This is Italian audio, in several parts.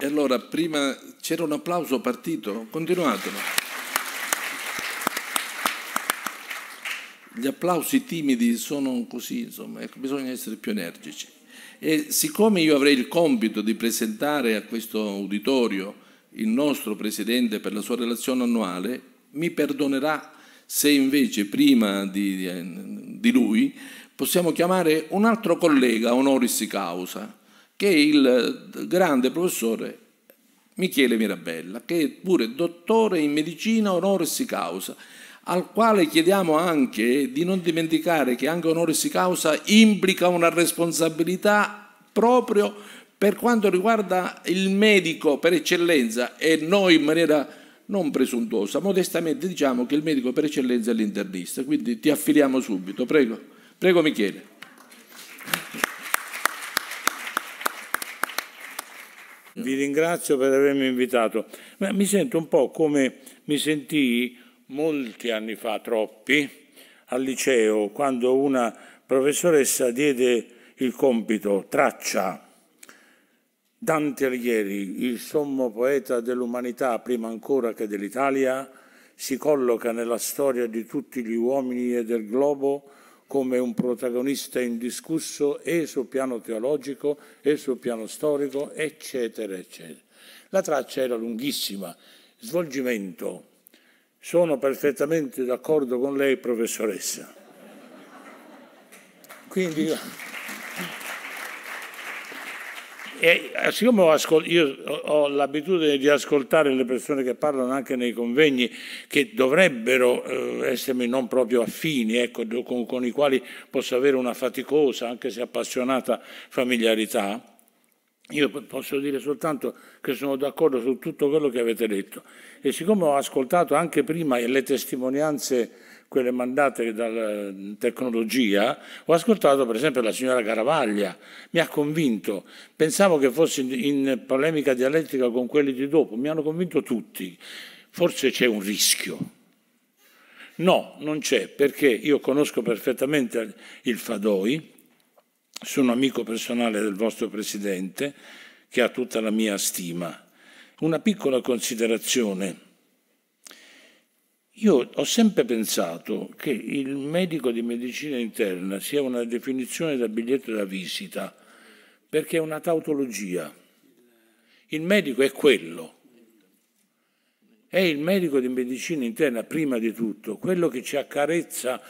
E allora prima c'era un applauso partito? Continuatelo. Gli applausi timidi sono così, insomma, ecco, bisogna essere più energici. E siccome io avrei il compito di presentare a questo uditorio il nostro Presidente per la sua relazione annuale, mi perdonerà se invece prima di, di lui possiamo chiamare un altro collega honoris causa che è il eh, grande professore Michele Mirabella, che è pure dottore in medicina honoris causa, al quale chiediamo anche di non dimenticare che anche honoris causa implica una responsabilità proprio per quanto riguarda il medico per eccellenza e noi in maniera non presuntuosa, modestamente diciamo che il medico per eccellenza è l'internista, quindi ti affiliamo subito, prego, prego Michele. Vi ringrazio per avermi invitato, ma mi sento un po' come mi sentii molti anni fa, troppi, al liceo, quando una professoressa diede il compito, traccia, Dante Alighieri, il sommo poeta dell'umanità prima ancora che dell'Italia, si colloca nella storia di tutti gli uomini e del globo come un protagonista indiscusso e sul piano teologico e sul piano storico, eccetera, eccetera. La traccia era lunghissima. Svolgimento. Sono perfettamente d'accordo con lei, professoressa. Quindi... E eh, siccome ho io ho l'abitudine di ascoltare le persone che parlano anche nei convegni che dovrebbero eh, essermi non proprio affini, ecco, con, con i quali posso avere una faticosa, anche se appassionata, familiarità, io posso dire soltanto che sono d'accordo su tutto quello che avete detto e siccome ho ascoltato anche prima le testimonianze quelle mandate dalla tecnologia, ho ascoltato per esempio la signora Caravaglia, mi ha convinto, pensavo che fosse in polemica dialettica con quelli di dopo, mi hanno convinto tutti, forse c'è un rischio. No, non c'è, perché io conosco perfettamente il Fadoi, sono amico personale del vostro Presidente, che ha tutta la mia stima. Una piccola considerazione. Io ho sempre pensato che il medico di medicina interna sia una definizione da biglietto da visita, perché è una tautologia. Il medico è quello. È il medico di medicina interna, prima di tutto, quello che ci accarezza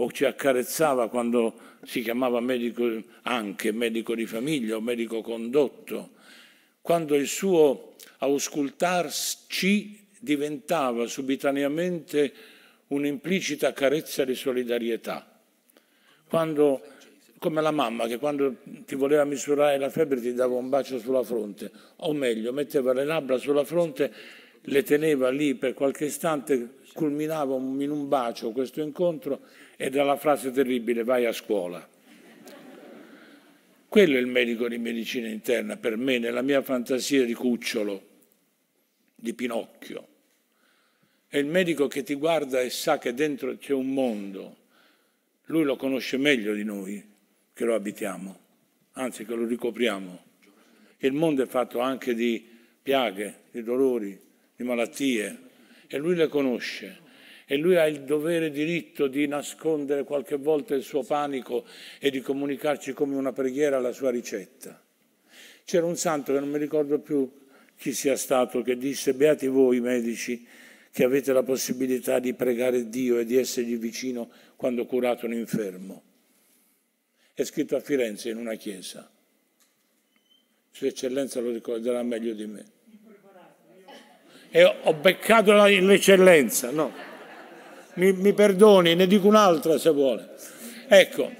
o ci accarezzava quando si chiamava medico anche medico di famiglia o medico condotto, quando il suo auscultarci diventava subitaneamente un'implicita carezza di solidarietà, quando, come la mamma che quando ti voleva misurare la febbre ti dava un bacio sulla fronte, o meglio, metteva le labbra sulla fronte le teneva lì per qualche istante, culminava in un bacio questo incontro e dalla frase terribile vai a scuola. Quello è il medico di medicina interna per me, nella mia fantasia di cucciolo, di Pinocchio. È il medico che ti guarda e sa che dentro c'è un mondo. Lui lo conosce meglio di noi che lo abitiamo, anzi che lo ricopriamo. Il mondo è fatto anche di piaghe, di dolori, di malattie e lui le conosce e lui ha il dovere e diritto di nascondere qualche volta il suo panico e di comunicarci come una preghiera la sua ricetta. C'era un santo che non mi ricordo più chi sia stato che disse beati voi medici che avete la possibilità di pregare Dio e di essergli vicino quando curate un infermo. È scritto a Firenze in una chiesa. Sua eccellenza lo ricorderà meglio di me e ho beccato l'eccellenza, no. Mi, mi perdoni, ne dico un'altra se vuole. Ecco,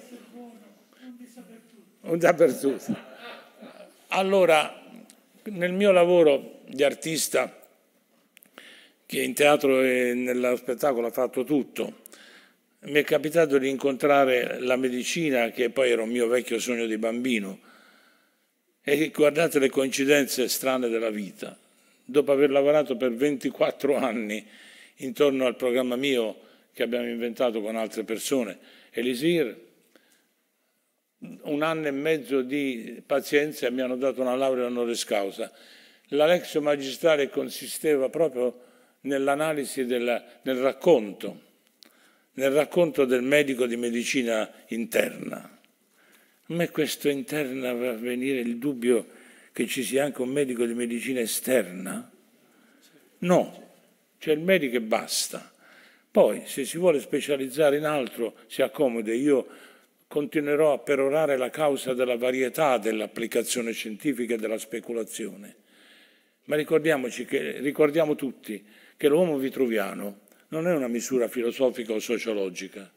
un dappertutto. Allora, nel mio lavoro di artista, che in teatro e nello spettacolo ha fatto tutto, mi è capitato di incontrare la medicina, che poi era un mio vecchio sogno di bambino, e guardate le coincidenze strane della vita dopo aver lavorato per 24 anni intorno al programma mio che abbiamo inventato con altre persone, Elisir, un anno e mezzo di pazienza e mi hanno dato una laurea honoris causa. L'alexio magistrale consisteva proprio nell'analisi, nel racconto, nel racconto del medico di medicina interna. A me questo interna va a venire il dubbio che ci sia anche un medico di medicina esterna? No, c'è il medico e basta. Poi, se si vuole specializzare in altro, si accomode. Io continuerò a perorare la causa della varietà dell'applicazione scientifica e della speculazione. Ma ricordiamoci che, ricordiamo tutti che l'uomo vitruviano non è una misura filosofica o sociologica,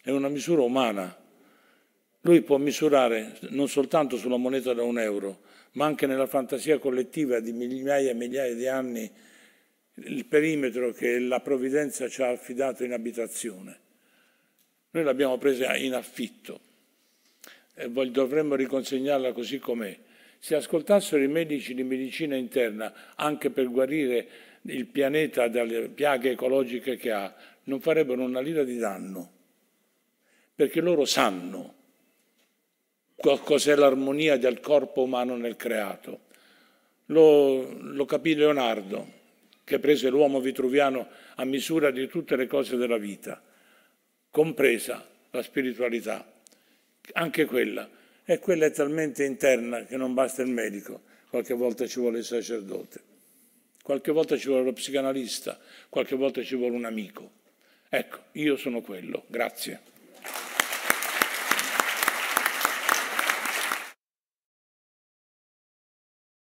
è una misura umana lui può misurare non soltanto sulla moneta da un euro, ma anche nella fantasia collettiva di migliaia e migliaia di anni il perimetro che la provvidenza ci ha affidato in abitazione. Noi l'abbiamo presa in affitto e dovremmo riconsegnarla così com'è. Se ascoltassero i medici di medicina interna anche per guarire il pianeta dalle piaghe ecologiche che ha, non farebbero una lira di danno, perché loro sanno cos'è l'armonia del corpo umano nel creato. Lo, lo capì Leonardo, che prese l'uomo vitruviano a misura di tutte le cose della vita, compresa la spiritualità, anche quella. E quella è talmente interna che non basta il medico, qualche volta ci vuole il sacerdote, qualche volta ci vuole lo psicanalista, qualche volta ci vuole un amico. Ecco, io sono quello. Grazie.